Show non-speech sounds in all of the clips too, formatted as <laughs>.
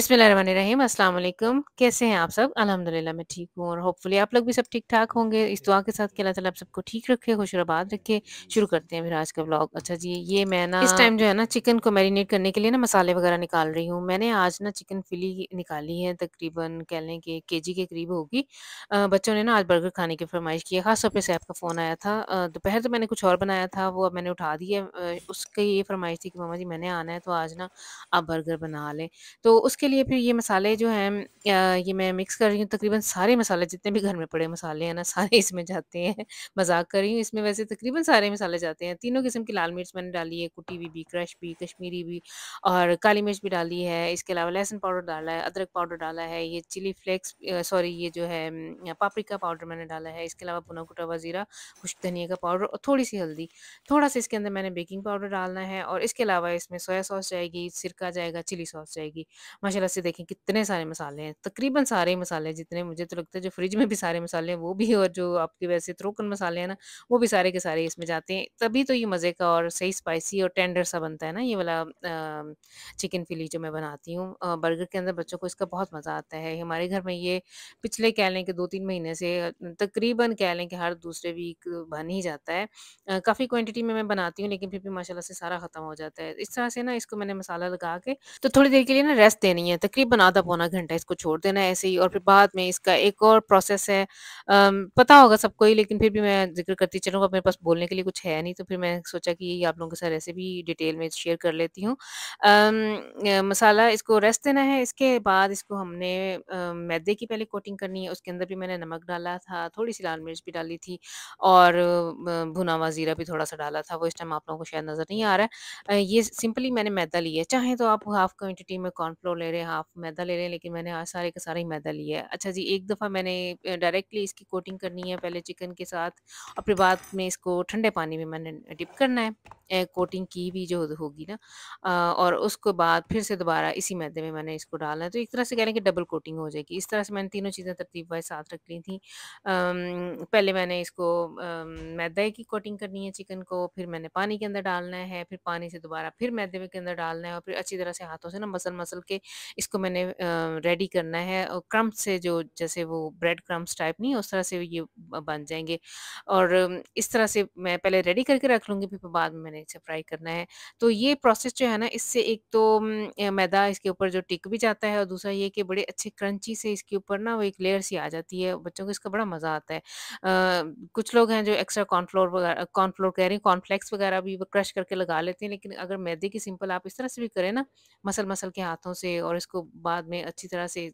बिस्मिल्लाम अस्सलाम वालेकुम कैसे हैं आप सब अल्हम्दुलिल्लाह मैं ठीक हूँ और होपफुली आप लोग भी सब ठीक ठाक होंगे इस दुआ के साथ अल्लाह ताला आप सबको ठीक रखे खुशराबाद रखे शुरू करते हैं फिर आज का ब्लॉग अच्छा जी ये मैं ना इस टाइम जो है ना चिकन को मैरिनेट करने के लिए ना मसाले वगैरह निकाल रही हूँ मैंने आज ना चिकन फिली निकाली है तकरीबन कह लें कि के जी के करीब होगी बच्चों ने ना आज बर्गर खाने की फरमाइश की है खासतौर पर सैफ का फ़ोन आया था दोपहर तो मैंने कुछ और बनाया था वो अब मैंने उठा दिया उसकी ये फरमाइश थी कि मामा जी मैंने आना है तो आज ना आप बर्गर बना लें तो उसके लिए फिर ये मसाले जो हैं ये मैं मिक्स कर रही हूँ तकरीबन सारे मसाले जितने भी घर में पड़े मसाले हैं ना सारे <laughs> इसमें जाते हैं मजाक कर रही हूँ इसमें वैसे तकरीबन सारे मसाले जाते हैं तीनों किस्म की लाल मिर्च मैंने डाली है कुटी हुई भी, भी क्रश भी कश्मीरी भी और काली मिर्च भी डाली है इसके अलावा लहसुन पाउडर डाला है अदरक पाउडर डाला है ये चिली फ्लेक्स सॉरी ये जो है पापरिका पाउडर मैंने डाला है इसके अलावा भुना कुटा हुआ ज़ीरा खुश्क धनिया का पाउडर और थोड़ी सी हल्दी थोड़ा सा इसके अंदर मैंने बेकिंग पाउडर डालना है और इसके अलावा इसमें सोया सॉस जाएगी सिरका जाएगा चिली सॉस जाएगी माशाल्लाह से देखें कितने सारे मसाले हैं तकरीबन सारे ही मसाले हैं जितने मुझे तो लगता है जो फ्रिज में भी सारे मसाले हैं वो भी और जो आपके वैसे त्रोकन मसाले हैं ना वो भी सारे के सारे इसमें जाते हैं तभी तो ये मज़े का और सही स्पाइसी और टेंडर सा बनता है ना ये वाला चिकन फिली जो मैं बनाती हूँ बर्गर के अंदर बच्चों को इसका बहुत मज़ा आता है हमारे घर में ये पिछले कह लें कि दो तीन महीने से तकरीबन कह लें कि हर दूसरे वीक बन ही जाता है काफ़ी क्वान्टिटी में मैं बनाती हूँ लेकिन फिर भी माशाला से सारा ख़त्म हो जाता है इस तरह से ना इसको मैंने मसाला लगा के तो थोड़ी देर के लिए ना रेस्ट देनी करनी है तकरीबन आधा पौना घंटा इसको छोड़ देना है ऐसे ही और फिर बाद में इसका एक और प्रोसेस है पता होगा सबको ही लेकिन फिर भी मैं जिक्र करती चलूँगा मेरे पास बोलने के लिए कुछ है नहीं तो फिर मैं सोचा कि ये आप लोगों के साथ ऐसे भी डिटेल में शेयर कर लेती हूँ मसाला इसको रेस्ट देना है इसके बाद इसको हमने मैदे की पहले कोटिंग करनी है उसके अंदर भी मैंने नमक डाला था थोड़ी सी लाल मिर्च भी डाली थी और भुना हुआ ज़ीरा भी थोड़ा सा डाला था वो इस टाइम आप लोगों को शायद नज़र नहीं आ रहा है ये सिंपली मैंने मैदा लिया चाहे तो आप हाफ क्वान्टिटी में कॉर्नफ्लोर ले रहे हैं हाफ मैदा ले रहे हैं लेकिन मैंने आज हाँ, सारे का सारा ही मैदा लिया है अच्छा जी एक दफ़ा मैंने डायरेक्टली इसकी कोटिंग करनी है पहले चिकन के साथ और फिर बाद में इसको ठंडे पानी में मैंने डिप करना है कोटिंग की भी जो होगी ना और उसके बाद फिर से दोबारा इसी मैदे में मैंने इसको डालना है तो एक तरह से कह रहे हैं कि डबल कोटिंग हो जाएगी इस तरह से मैंने तीनों चीज़ें तरतीब वाइज साथ रख ली थी पहले मैंने इसको मैदे की कोटिंग करनी है चिकन को फिर मैंने पानी के अंदर डालना है फिर पानी से दोबारा फिर मैदे के अंदर डालना है और फिर अच्छी तरह से हाथों से ना मसल मसल के इसको मैंने रेडी करना है और क्रम्प से जो जैसे वो ब्रेड क्रम्स टाइप नहीं उस तरह से ये बन जाएंगे और इस तरह से मैं पहले रेडी करके रख लूँगी फिर बाद में मैंने मिनट से फ्राई करना है तो ये प्रोसेस जो है ना इससे एक तो मैदा इसके ऊपर जो टिक भी जाता है और दूसरा ये कि बड़े अच्छे क्रंची से इसके ऊपर ना वो एक लेयर सी आ जाती है बच्चों को इसका बड़ा मज़ा आता है आ, कुछ लोग हैं जो एक्स्ट्रा कॉर्नफ्लोर वगैरह कॉर्नफ्लोर कह रहे हैं कॉर्नफ्लेक्स वगैरह भी क्रश करके लगा लेते हैं लेकिन अगर मैदे की सिंपल आप इस तरह से भी करें ना मसल मसल के हाथों से और इसको बाद में अच्छी तरह से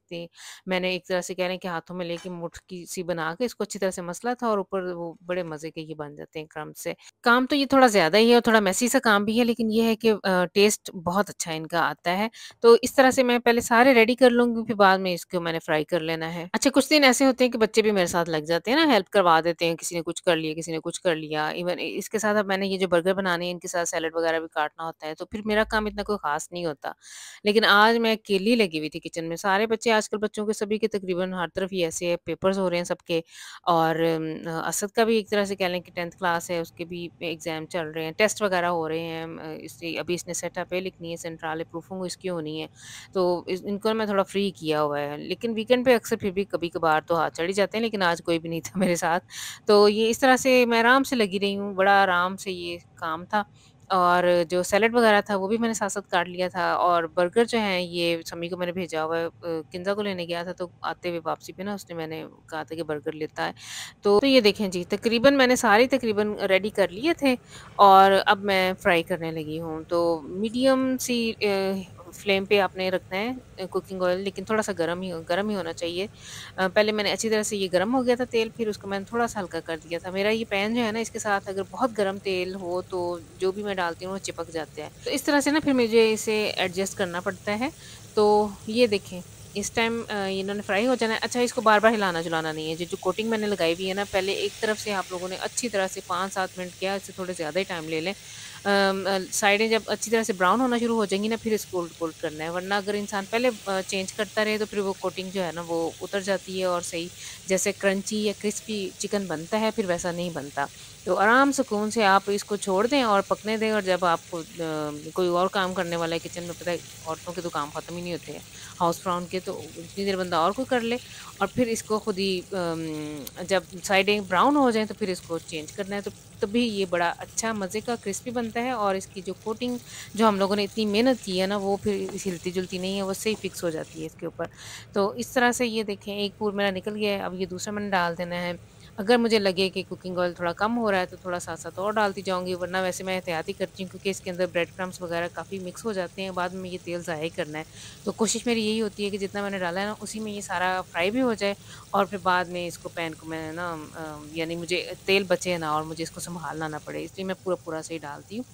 मैंने एक तरह से कह रहे हैं कि हाथों में लेके मुठकी सी बना के इसको अच्छी तरह से मसला था और ऊपर वो बड़े मज़े के ये बन जाते हैं क्रम से काम तो ये थोड़ा ज़्यादा ही है और थोड़ा थोड़ा मैसी सा काम भी है लेकिन ये है कि टेस्ट बहुत अच्छा इनका आता है तो इस तरह से मैं पहले सारे रेडी कर लूंगी फिर बाद में इसको मैंने फ्राई कर लेना है अच्छा कुछ दिन ऐसे होते हैं कि बच्चे भी मेरे साथ लग जाते हैं ना हेल्प करवा देते हैं किसी ने कुछ कर लिया किसी ने कुछ कर लिया इवन इसके साथ अब मैंने ये जो बर्गर बनाने हैं इनके साथ सैलड वगैरह भी काटना होता है तो फिर मेरा काम इतना कोई खास नहीं होता लेकिन आज मैं अकेली लगी हुई थी किचन में सारे बच्चे आजकल बच्चों के सभी के तकरीबन हर तरफ ही ऐसे है पेपर्स हो रहे हैं सबके और असद का भी एक तरह से कह लें कि टेंथ क्लास है उसके भी एग्जाम चल रहे हैं टेस्ट वगैरह हो रहे हैं इससे अभी इसने सेटअप है लिखनी है सेंट्रल प्रूफिंग इसकी होनी है तो इनको मैं थोड़ा फ्री किया हुआ है लेकिन वीकेंड पे अक्सर फिर भी कभी कभार तो हाथ चढ़ जाते हैं लेकिन आज कोई भी नहीं था मेरे साथ तो ये इस तरह से मैं आराम से लगी रही हूँ बड़ा आराम से ये काम था और जो सैलड वगैरह था वो भी मैंने साथ-साथ काट लिया था और बर्गर जो है ये सम्मी को मैंने भेजा हुआ है किन्ज़ा को लेने गया था तो आते हुए वापसी पे ना उसने मैंने कहा था कि बर्गर लेता है। तो, तो ये देखें जी तकरीबन मैंने सारे तकरीबन रेडी कर लिए थे और अब मैं फ्राई करने लगी हूँ। तो मीडियम सी फ्लेम पे आपने रखना है कुकिंग ऑयल लेकिन थोड़ा सा गर्म ही गर्म ही होना चाहिए पहले मैंने अच्छी तरह से ये गर्म हो गया था तेल फिर उसको मैंने थोड़ा सा हल्का कर दिया था मेरा ये पैन जो है ना इसके साथ अगर बहुत गर्म तेल हो तो जो भी मैं डालती हूँ वो चिपक जाता है तो इस तरह से ना फिर मुझे इसे एडजस्ट करना पड़ता है तो ये देखें इस टाइम इन्होंने फ्राई हो जाना है अच्छा इसको बार बार हिलाना जुलाना नहीं है जो जो कोटिंग मैंने लगाई हुई है ना पहले एक तरफ से आप लोगों ने अच्छी तरह से पाँच सात मिनट किया इससे थोड़े ज़्यादा ही टाइम ले लें साइडें जब अच्छी तरह से ब्राउन होना शुरू हो जाएंगी ना फिर इसको उल्ट पुलट करना है वरना अगर इंसान पहले चेंज करता रहे तो फिर वो कोटिंग जो है ना वो उतर जाती है और सही जैसे क्रंची या क्रिस्पी चिकन बनता है फिर वैसा नहीं बनता तो आराम सुकून से आप इसको छोड़ दें और पकने दें और जब आपको कोई और काम करने वाला है किचन में पता है औरतों के तो काम ख़त्म ही नहीं होते हैं हाउस ब्राउन के तो उतनी देर बंदा और कोई कर ले और फिर इसको खुद ही जब साइडें ब्राउन हो जाएँ तो फिर इसको चेंज करना है तो तभी ये बड़ा अच्छा मज़े का क्रिस्पी बनता है और इसकी जो कोटिंग जो हम लोगों ने इतनी मेहनत की है ना वो फिर हिलती जुलती नहीं है वो सही फिक्स हो जाती है इसके ऊपर तो इस तरह से ये देखें एक पूर मेरा निकल गया है अब ये दूसरा मैंने डाल देना है अगर मुझे लगे कि कुकिंग ऑयल थोड़ा कम हो रहा है तो थोड़ा साथ साथ और डालती जाऊँगी वरना वैसे मैं एहतियाती करती हूँ क्योंकि इसके अंदर ब्रेड क्रम्स वगैरह काफ़ी मिक्स हो जाते हैं बाद में ये तेल ज़ाया करना है तो कोशिश मेरी यही होती है कि जितना मैंने डाला है ना उसी में ये सारा फ्राई भी हो जाए और फिर बाद में इसको पैन को मैं ना यानी मुझे तेल बचे ना और मुझे इसको संभालना ना पड़े इसलिए मैं पूरा पूरा से ही डालती हूँ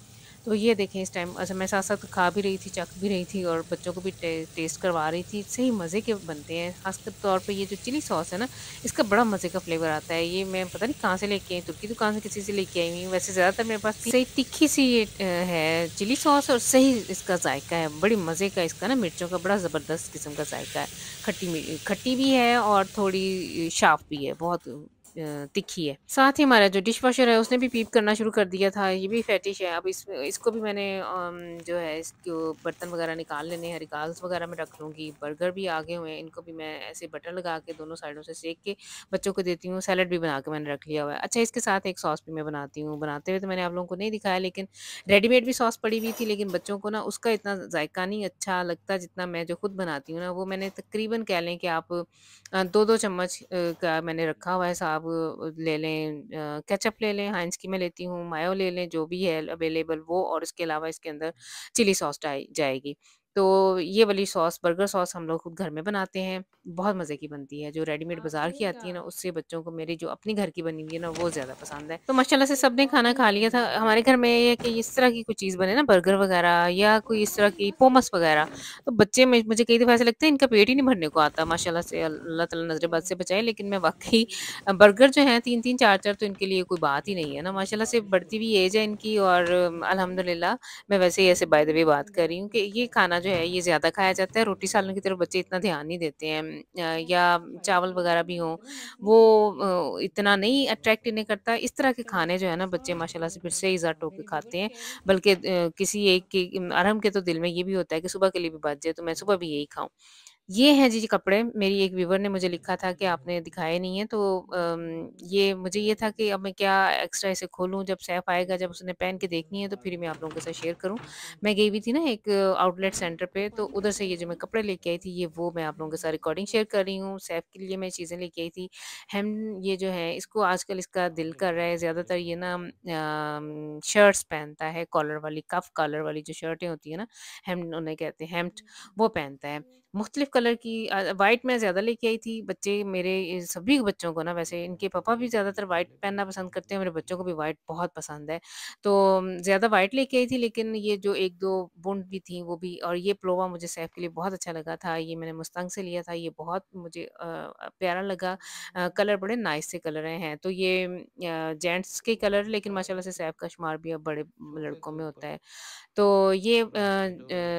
तो ये देखें इस टाइम अच्छा मैं साथ साथ खा भी रही थी चख भी रही थी और बच्चों को भी टे, टेस्ट करवा रही थी इससे ही मज़े के बनते हैं खासकर तौर पर ये जो चिली सॉस है ना इसका बड़ा मज़े का फ्लेवर आता है ये मैं पता नहीं कहाँ से लेके आई तुर्की दुकान से किसी से लेके आई हुई वैसे ज़्यादातर मेरे पास सही तिखी सी ये है चिली सॉस और सही इसका जायका है बड़ी मज़े का इसका ना मिर्चों का बड़ा ज़बरदस्त किस्म का जायका है खट्टी खट्टी भी है और थोड़ी शाफ भी है बहुत तिखी है साथ ही हमारा जो डिश वॉशर है उसने भी पीप करना शुरू कर दिया था ये भी फैटिश है अब इस इसको भी मैंने जो है इसको बर्तन वगैरह निकाल लेने हैं रिकाल्स वगैरह में रख लूँगी बर्गर भी आगे हुए हैं इनको भी मैं ऐसे बटर लगा के दोनों साइडों से सेक के बच्चों को देती हूँ सैलड भी बना के मैंने रख लिया हुआ है अच्छा इसके साथ एक सॉस भी मैं बनाती हूँ बनाते हुए तो मैंने आप लोगों को नहीं दिखाया लेकिन रेडीमेड भी सॉस पड़ी हुई थी लेकिन बच्चों को ना उसका इतना जायका नहीं अच्छा लगता जितना मैं जो खुद बनाती हूँ ना वो मैंने तकरीबन कह लें कि आप दो दो चम्मच का मैंने रखा हुआ है साफ आप ले लें केचप ले लें हाइंस की मैं लेती हूँ मायो ले लें जो भी है अवेलेबल वो और इसके अलावा इसके अंदर चिली सॉस जाएगी तो ये वाली सॉस बर्गर सॉस हम लोग खुद घर में बनाते हैं बहुत मज़े की बनती है जो रेडीमेड हाँ, बाजार की आती है ना उससे बच्चों को मेरी जो अपने घर की बनी हुई है ना वो ज़्यादा पसंद है तो माशाल्लाह से सब ने खाना खा लिया था हमारे घर में ये कि इस तरह की कोई चीज़ बने ना बर्गर वगैरह या कोई इस तरह की पोमस वगैरह तो बच्चे में मुझे कई दफ़ा ऐसे लगता है इनका पेट ही नहीं भरने को आता माशाला से अल्लाह तला नजरबाद से बचाए लेकिन मैं वाकई बर्गर जो है तीन तीन चार चार तो इनके लिए कोई बात ही नहीं है ना माशाला से बढ़ती हुई एज है इनकी और अलहमदिल्ला मैं वैसे ही ऐसे बाय द वे बात कर रही हूँ कि ये खाना जो है ये ज़्यादा खाया जाता है रोटी सालन की तरफ बच्चे इतना ध्यान नहीं देते हैं या चावल वगैरह भी हो वो इतना नहीं अट्रैक्ट इन्हें करता इस तरह के खाने जो है ना बच्चे माशाला से फिर से इजाट होकर खाते हैं बल्कि किसी एक के अरहम के तो दिल में ये भी होता है कि सुबह के लिए भी बच जाए तो मैं सुबह भी यही खाऊँ ये हैं जी कपड़े मेरी एक व्यूवर ने मुझे लिखा था कि आपने दिखाए नहीं है तो ये मुझे ये था कि अब मैं क्या एक्स्ट्रा इसे खोलूं जब सैफ आएगा जब उसने पहन के देखनी है तो फिर मैं आप लोगों के साथ शेयर करूं मैं गई हुई थी ना एक आउटलेट सेंटर पे तो उधर से ये जो मैं कपड़े लेके आई थी ये वो मैं आप लोगों के साथ रिकॉर्डिंग शेयर कर रही हूँ सैफ के लिए मैं चीज़ें लेके आई थी हम ये जो है इसको आजकल इसका दिल कर रहा है ज़्यादातर ये ना शर्ट्स पहनता है कॉलर वाली कफ कॉलर वाली जो शर्टें होती है ना हेम उन्हें कहते हैं हेम्ट वो पहनता है मुख्तलिफ कलर की वाइट मैं ज़्यादा लेके आई थी बच्चे मेरे सभी बच्चों को ना वैसे इनके पापा भी ज़्यादातर वाइट पहनना पसंद करते हैं मेरे बच्चों को भी वाइट बहुत पसंद है तो ज़्यादा वाइट लेके आई थी लेकिन ये जो एक दो बुंड भी थी वो भी और ये प्लोवा मुझे सैफ के लिए बहुत अच्छा लगा था ये मैंने मुस्तंग से लिया था ये बहुत मुझे प्यारा लगा कलर बड़े नाइस से कलर हैं तो ये जेंट्स के कलर लेकिन माशाल्लाह से सैफ का शुमार भी अब बड़े लड़कों में होता है तो ये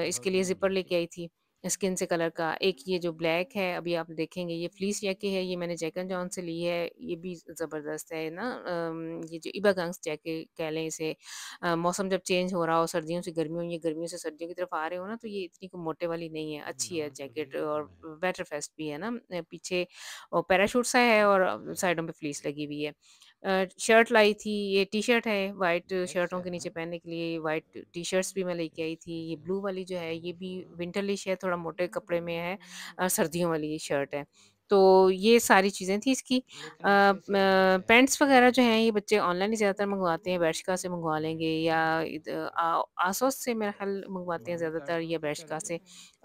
इसके लिए ज़िपर लेके आई थी स्किन से कलर का एक ये जो ब्लैक है अभी आप देखेंगे ये फ्लीस जैके है ये मैंने जैकन जॉन से ली है ये भी ज़बरदस्त है ना ये जो इबा गंग्स जैके कह लें इसे मौसम जब चेंज हो रहा हो सर्दियों से गर्मियों या गर्मियों से सर्दियों की तरफ आ रहे हो ना तो ये इतनी को मोटे वाली नहीं है अच्छी है हाँ, जैकेट और वेटर फेस्ट भी है ना पीछे और पैराशूट सा है और साइडों पर फ्लीस लगी हुई है शर्ट लाई थी, ये टी-शर्ट है वाइट शर्टों अच्छा। के नीचे पहनने के लिए, वाइट टी-शर्ट्स भी मैं लेके आई थी। ये ब्लू वाली जो है, ये भी विंटरलिश है, थोड़ा मोटे कपड़े में है सर्दियों वाली ये शर्ट है। तो ये सारी चीज़ें थी इसकी तो पेंट्स वगैरह जो हैं ये बच्चे ऑनलाइन ही ज़्यादातर मंगवाते हैं बैशका से मंगवा लेंगे या आसोस से मेरा ख्याल मंगवाते हैं ज़्यादातर या बैशका से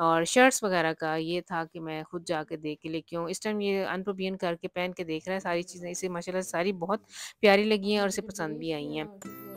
और शर्ट्स वगैरह का ये था कि मैं खुद जा कर देख के लेके आऊँ इस टाइम ये अनप्रोबियन करके पहन के देख रहा है सारी चीज़ें इसे माशाल्लाह सारी बहुत प्यारी लगी हैं और इसे पसंद भी आई हैं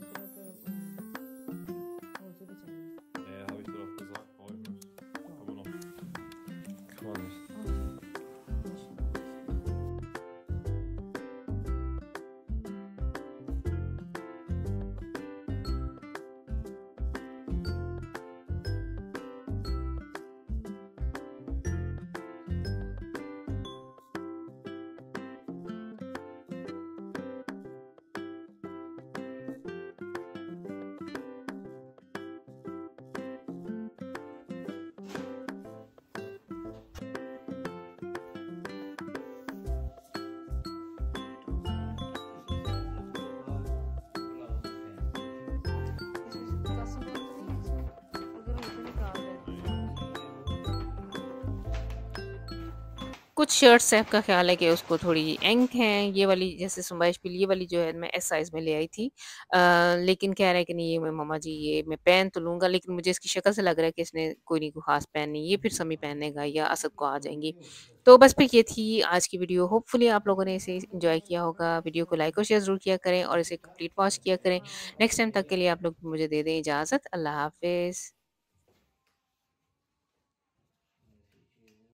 कुछ शर्ट्स आपका ख्याल है कि उसको थोड़ी एंक हैं ये वाली जैसे सुबाइश बिल ये वाली जो है मैं एस साइज़ में ले आई थी आ, लेकिन कह रहा है कि नहीं ये मैं मामा जी ये मैं पहन तो लूँगा लेकिन मुझे इसकी शक्ल से लग रहा है कि इसने कोई नहीं को खास पहननी ये फिर समी पहनेगा या असद को आ जाएंगी तो बस फिर ये थी आज की वीडियो होपफुली आप लोगों ने इसे इंजॉय किया होगा वीडियो को लाइक और शेयर ज़रूर किया करें और इसे कंप्लीट वॉच किया करें नेक्स्ट टाइम तक के लिए आप लोग मुझे दे दें इजाज़त अल्लाह हाफिज़